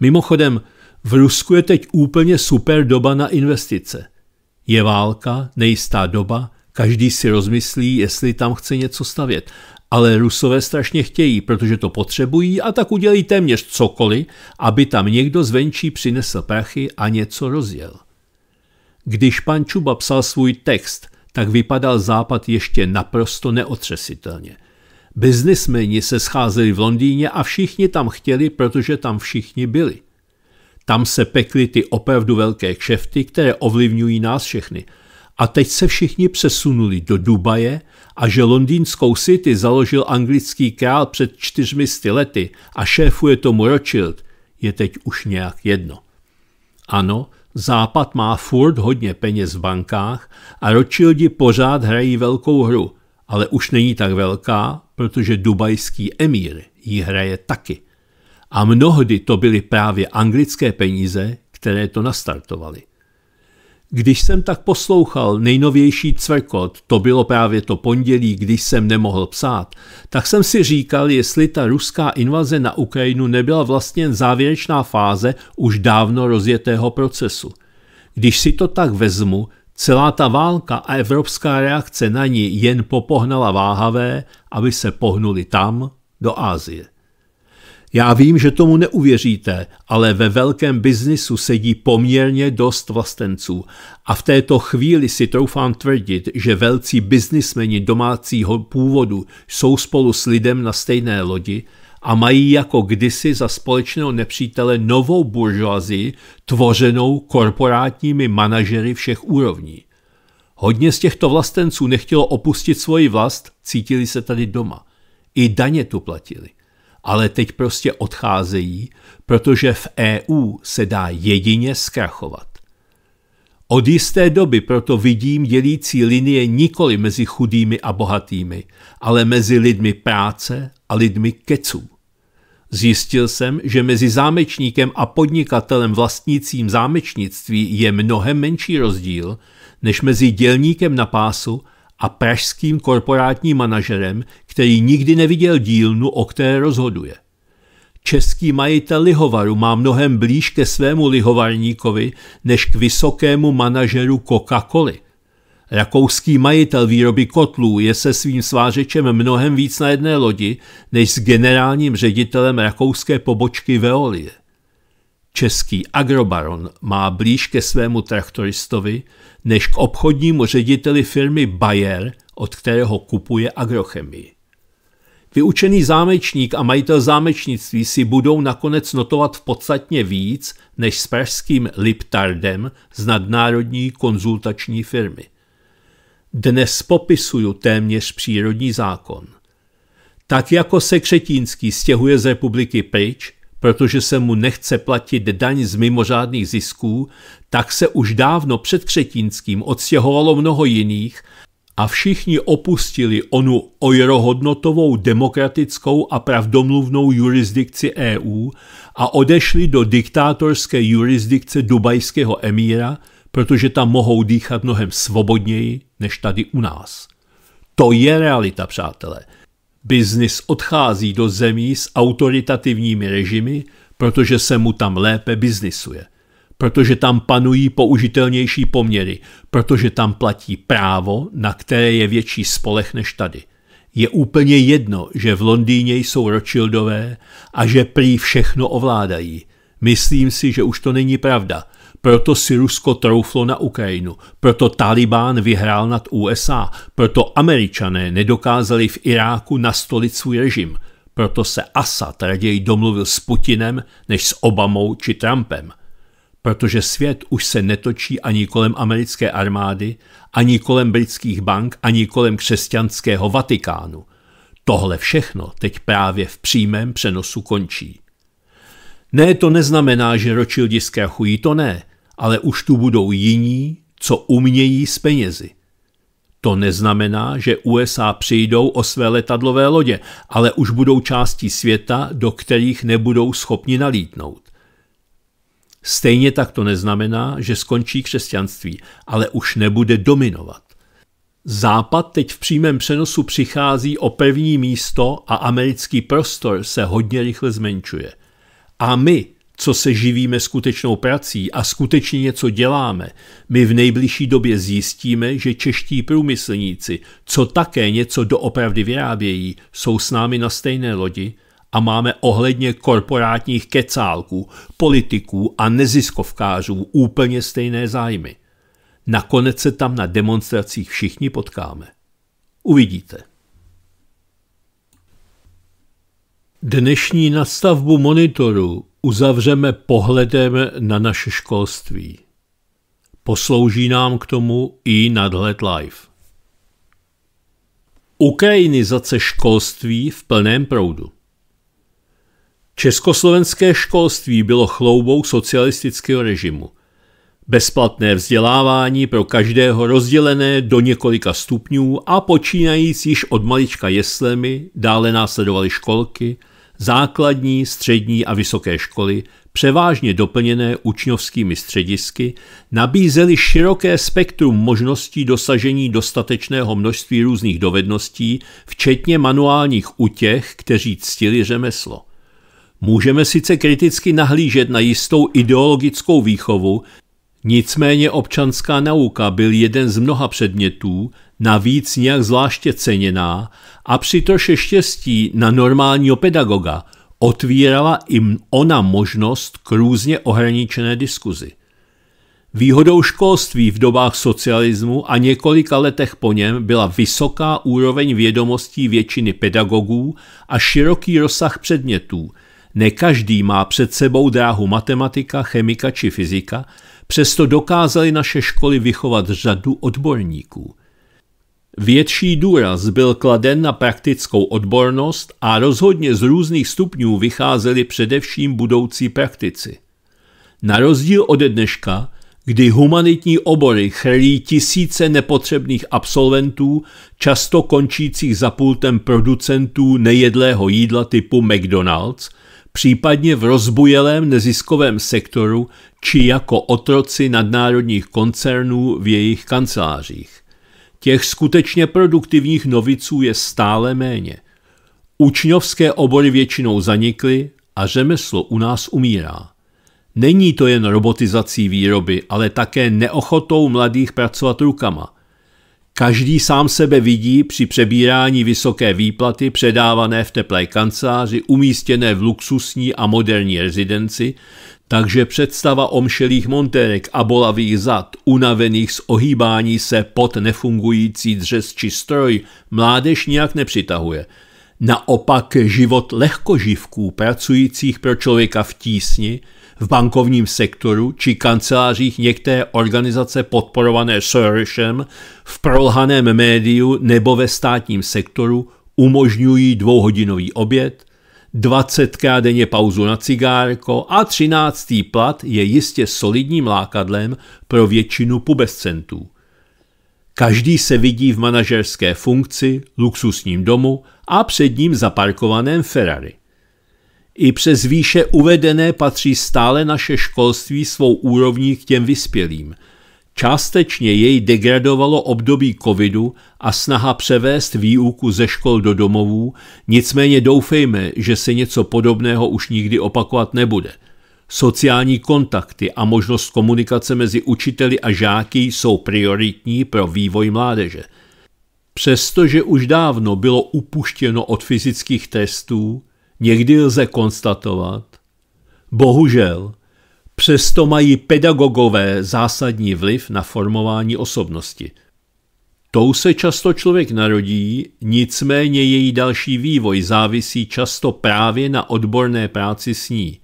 S1: Mimochodem, v Rusku je teď úplně super doba na investice. Je válka, nejistá doba – Každý si rozmyslí, jestli tam chce něco stavět. Ale Rusové strašně chtějí, protože to potřebují a tak udělí téměř cokoliv, aby tam někdo zvenčí přinesl prachy a něco rozjel. Když pan Čuba psal svůj text, tak vypadal západ ještě naprosto neotřesitelně. Biznismeni se scházeli v Londýně a všichni tam chtěli, protože tam všichni byli. Tam se pekly ty opravdu velké kšefty, které ovlivňují nás všechny – a teď se všichni přesunuli do Dubaje a že londýnskou City založil anglický král před čtyřmi lety a šéfuje tomu Rothschild, je teď už nějak jedno. Ano, Západ má furt hodně peněz v bankách a Rothschildi pořád hrají velkou hru, ale už není tak velká, protože dubajský emír ji hraje taky. A mnohdy to byly právě anglické peníze, které to nastartovaly. Když jsem tak poslouchal nejnovější cvrkot, to bylo právě to pondělí, když jsem nemohl psát, tak jsem si říkal, jestli ta ruská invaze na Ukrajinu nebyla vlastně závěrečná fáze už dávno rozjetého procesu. Když si to tak vezmu, celá ta válka a evropská reakce na ní jen popohnala váhavé, aby se pohnuli tam, do Ázie. Já vím, že tomu neuvěříte, ale ve velkém biznisu sedí poměrně dost vlastenců a v této chvíli si troufám tvrdit, že velcí biznismeni domácího původu jsou spolu s lidem na stejné lodi a mají jako kdysi za společného nepřítele novou buržoazii tvořenou korporátními manažery všech úrovní. Hodně z těchto vlastenců nechtělo opustit svoji vlast, cítili se tady doma. I daně tu platili ale teď prostě odcházejí, protože v EU se dá jedině zkrachovat. Od jisté doby proto vidím dělící linie nikoli mezi chudými a bohatými, ale mezi lidmi práce a lidmi keců. Zjistil jsem, že mezi zámečníkem a podnikatelem vlastnícím zámečnictví je mnohem menší rozdíl, než mezi dělníkem na pásu a pražským korporátním manažerem, který nikdy neviděl dílnu, o které rozhoduje. Český majitel lihovaru má mnohem blíž ke svému lihovarníkovi než k vysokému manažeru coca Coli. Rakouský majitel výroby kotlů je se svým svářečem mnohem víc na jedné lodi než s generálním ředitelem rakouské pobočky Veolie. Český agrobaron má blíž ke svému traktoristovi než k obchodnímu řediteli firmy Bayer, od kterého kupuje agrochemii. Vyučený zámečník a majitel zámečnictví si budou nakonec notovat v podstatně víc než s pražským Liptardem z nadnárodní konzultační firmy. Dnes popisuju téměř přírodní zákon. Tak jako se Křetínský stěhuje z republiky pryč, protože se mu nechce platit daň z mimořádných zisků, tak se už dávno před Křetínským odstěhovalo mnoho jiných a všichni opustili onu ojrohodnotovou demokratickou a pravdomluvnou jurisdikci EU a odešli do diktátorské jurisdikce dubajského emíra, protože tam mohou dýchat mnohem svobodněji než tady u nás. To je realita, přátelé. Biznis odchází do zemí s autoritativními režimy, protože se mu tam lépe biznisuje, protože tam panují použitelnější poměry, protože tam platí právo, na které je větší spolech než tady. Je úplně jedno, že v Londýně jsou ročildové a že prý všechno ovládají. Myslím si, že už to není pravda – proto si Rusko trouflo na Ukrajinu, proto Talibán vyhrál nad USA, proto američané nedokázali v Iráku nastolit svůj režim, proto se Assad raději domluvil s Putinem než s Obamou či Trumpem. Protože svět už se netočí ani kolem americké armády, ani kolem britských bank, ani kolem křesťanského Vatikánu. Tohle všechno teď právě v přímém přenosu končí. Ne, to neznamená, že ročildi zkrachují, to ne ale už tu budou jiní, co umějí s penězi. To neznamená, že USA přijdou o své letadlové lodě, ale už budou části světa, do kterých nebudou schopni nalítnout. Stejně tak to neznamená, že skončí křesťanství, ale už nebude dominovat. Západ teď v přímém přenosu přichází o první místo a americký prostor se hodně rychle zmenšuje. A my, co se živíme skutečnou prací a skutečně něco děláme, my v nejbližší době zjistíme, že čeští průmyslníci, co také něco doopravdy vyrábějí, jsou s námi na stejné lodi a máme ohledně korporátních kecálků, politiků a neziskovkářů úplně stejné zájmy. Nakonec se tam na demonstracích všichni potkáme. Uvidíte. Dnešní nastavbu monitoru uzavřeme pohledem na naše školství. Poslouží nám k tomu i nadhled live. Ukrajinizace školství v plném proudu. Československé školství bylo chloubou socialistického režimu. Bezplatné vzdělávání pro každého rozdělené do několika stupňů a počínajíc již od malička jeslemi, dále následovaly školky – základní, střední a vysoké školy, převážně doplněné učňovskými středisky, nabízely široké spektrum možností dosažení dostatečného množství různých dovedností, včetně manuálních u těch, kteří ctili řemeslo. Můžeme sice kriticky nahlížet na jistou ideologickou výchovu, Nicméně občanská nauka byl jeden z mnoha předmětů, navíc nějak zvláště ceněná a při troše štěstí na normálního pedagoga otvírala jim ona možnost k různě ohraničené diskuzi. Výhodou školství v dobách socialismu a několika letech po něm byla vysoká úroveň vědomostí většiny pedagogů a široký rozsah předmětů. Ne každý má před sebou dráhu matematika, chemika či fyzika, Přesto dokázaly naše školy vychovat řadu odborníků. Větší důraz byl kladen na praktickou odbornost a rozhodně z různých stupňů vycházeli především budoucí praktici. Na rozdíl od dneška, kdy humanitní obory chrlí tisíce nepotřebných absolventů, často končících za pultem producentů nejedlého jídla typu McDonald's, případně v rozbujelém neziskovém sektoru či jako otroci nadnárodních koncernů v jejich kancelářích. Těch skutečně produktivních noviců je stále méně. Učňovské obory většinou zanikly a řemeslo u nás umírá. Není to jen robotizací výroby, ale také neochotou mladých pracovat rukama – Každý sám sebe vidí při přebírání vysoké výplaty předávané v teplé kanceláři umístěné v luxusní a moderní rezidenci, takže představa omšelých montérek a bolavých zad, unavených z ohýbání se pod nefungující dřez či stroj, mládež nijak nepřitahuje. Naopak život lehkoživků pracujících pro člověka v tísni – v bankovním sektoru či kancelářích některé organizace podporované Sorosem v prolhaném médiu nebo ve státním sektoru umožňují dvouhodinový oběd, 20 denně pauzu na cigárko a 13. plat je jistě solidním lákadlem pro většinu pubescentů. Každý se vidí v manažerské funkci, luxusním domu a před ním zaparkovaném Ferrari. I přes výše uvedené patří stále naše školství svou úrovní k těm vyspělým. Částečně jej degradovalo období covidu a snaha převést výuku ze škol do domovů, nicméně doufejme, že se něco podobného už nikdy opakovat nebude. Sociální kontakty a možnost komunikace mezi učiteli a žáky jsou prioritní pro vývoj mládeže. Přestože už dávno bylo upuštěno od fyzických testů, někdy lze konstatovat, bohužel, přesto mají pedagogové zásadní vliv na formování osobnosti. Tou se často člověk narodí, nicméně její další vývoj závisí často právě na odborné práci s ní.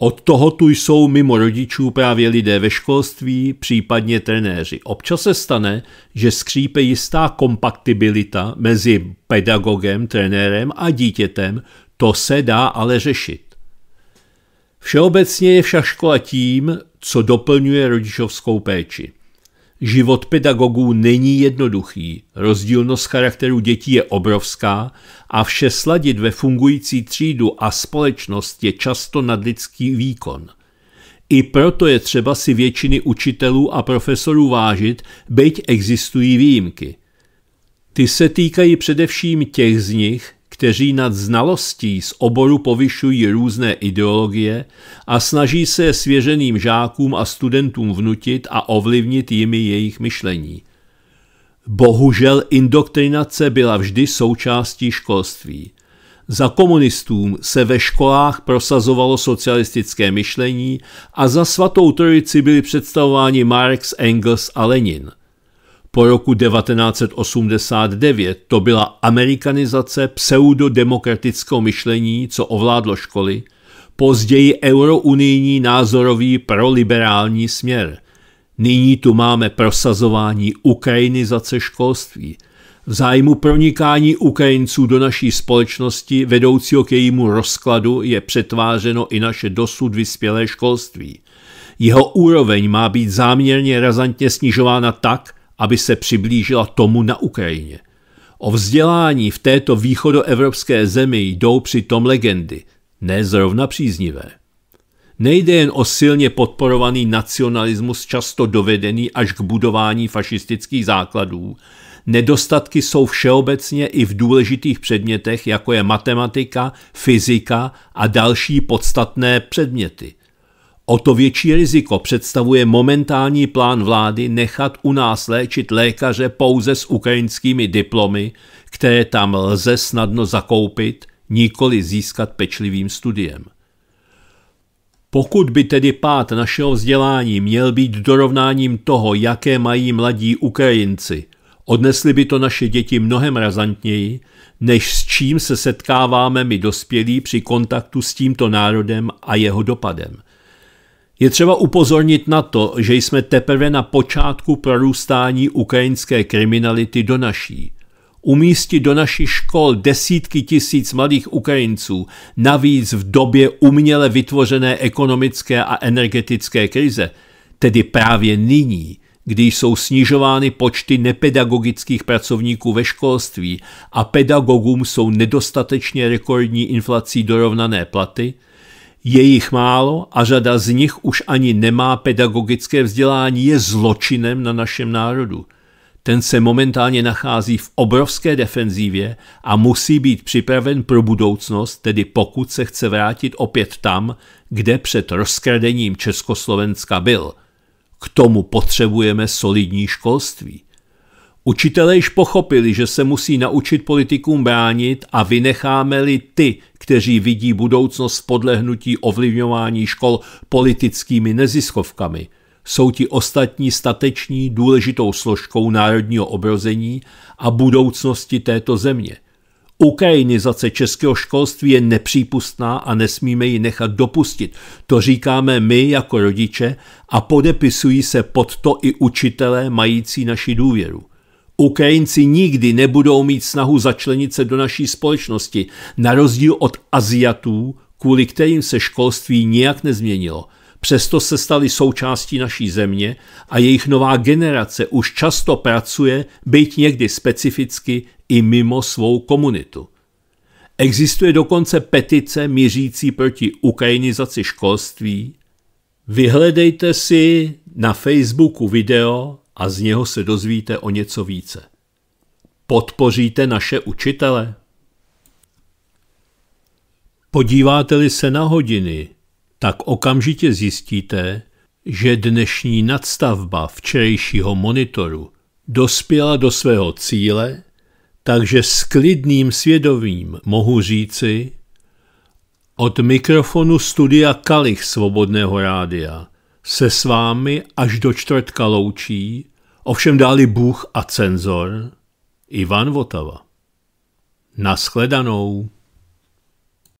S1: Od toho tu jsou mimo rodičů právě lidé ve školství, případně trenéři. Občas se stane, že skřípe jistá kompaktibilita mezi pedagogem, trenérem a dítětem, to se dá ale řešit. Všeobecně je však škola tím, co doplňuje rodičovskou péči. Život pedagogů není jednoduchý, rozdílnost charakteru dětí je obrovská a vše sladit ve fungující třídu a společnost je často nadlidský výkon. I proto je třeba si většiny učitelů a profesorů vážit, byť existují výjimky. Ty se týkají především těch z nich, kteří nad znalostí z oboru povyšují různé ideologie a snaží se svěřeným žákům a studentům vnutit a ovlivnit jimi jejich myšlení. Bohužel indoktrinace byla vždy součástí školství. Za komunistům se ve školách prosazovalo socialistické myšlení a za svatou trojici byli představováni Marx, Engels a Lenin po roku 1989 to byla amerikanizace pseudodemokratického myšlení, co ovládlo školy, později eurounijní názorový proliberální směr. Nyní tu máme prosazování ukrajinizace školství, v zájmu pronikání Ukrajinců do naší společnosti vedoucího k jejímu rozkladu je přetvářeno i naše dosud vyspělé školství. Jeho úroveň má být záměrně razantně snižována tak, aby se přiblížila tomu na Ukrajině. O vzdělání v této východoevropské zemi jdou přitom legendy, ne zrovna příznivé. Nejde jen o silně podporovaný nacionalismus, často dovedený až k budování fašistických základů. Nedostatky jsou všeobecně i v důležitých předmětech, jako je matematika, fyzika a další podstatné předměty. O to větší riziko představuje momentální plán vlády nechat u nás léčit lékaře pouze s ukrajinskými diplomy, které tam lze snadno zakoupit, nikoli získat pečlivým studiem. Pokud by tedy pád našeho vzdělání měl být dorovnáním toho, jaké mají mladí Ukrajinci, odnesli by to naše děti mnohem razantněji, než s čím se setkáváme my dospělí při kontaktu s tímto národem a jeho dopadem – je třeba upozornit na to, že jsme teprve na počátku prorůstání ukrajinské kriminality do naší. Umístit do našich škol desítky tisíc mladých Ukrajinců, navíc v době uměle vytvořené ekonomické a energetické krize, tedy právě nyní, kdy jsou snižovány počty nepedagogických pracovníků ve školství a pedagogům jsou nedostatečně rekordní inflací dorovnané platy – je jich málo a řada z nich už ani nemá pedagogické vzdělání, je zločinem na našem národu. Ten se momentálně nachází v obrovské defenzívě a musí být připraven pro budoucnost, tedy pokud se chce vrátit opět tam, kde před rozkradením Československa byl. K tomu potřebujeme solidní školství. Učitelé již pochopili, že se musí naučit politikům bránit a vynecháme-li ty, kteří vidí budoucnost podlehnutí ovlivňování škol politickými neziskovkami, jsou ti ostatní stateční důležitou složkou národního obrození a budoucnosti této země. Ukrajinizace českého školství je nepřípustná a nesmíme ji nechat dopustit. To říkáme my jako rodiče a podepisují se pod to i učitelé mající naši důvěru. Ukrajinci nikdy nebudou mít snahu začlenit se do naší společnosti, na rozdíl od Aziatů, kvůli kterým se školství nijak nezměnilo. Přesto se stali součástí naší země a jejich nová generace už často pracuje, byť někdy specificky, i mimo svou komunitu. Existuje dokonce petice mířící proti ukrajinizaci školství. Vyhledejte si na Facebooku video a z něho se dozvíte o něco více. Podpoříte naše učitele? Podíváte-li se na hodiny, tak okamžitě zjistíte, že dnešní nadstavba včerejšího monitoru dospěla do svého cíle, takže s klidným svědomím mohu říci od mikrofonu studia Kalich Svobodného rádia se s vámi až do čtvrtka loučí Ovšem dáli Bůh a cenzor Ivan Votava. Naschledanou.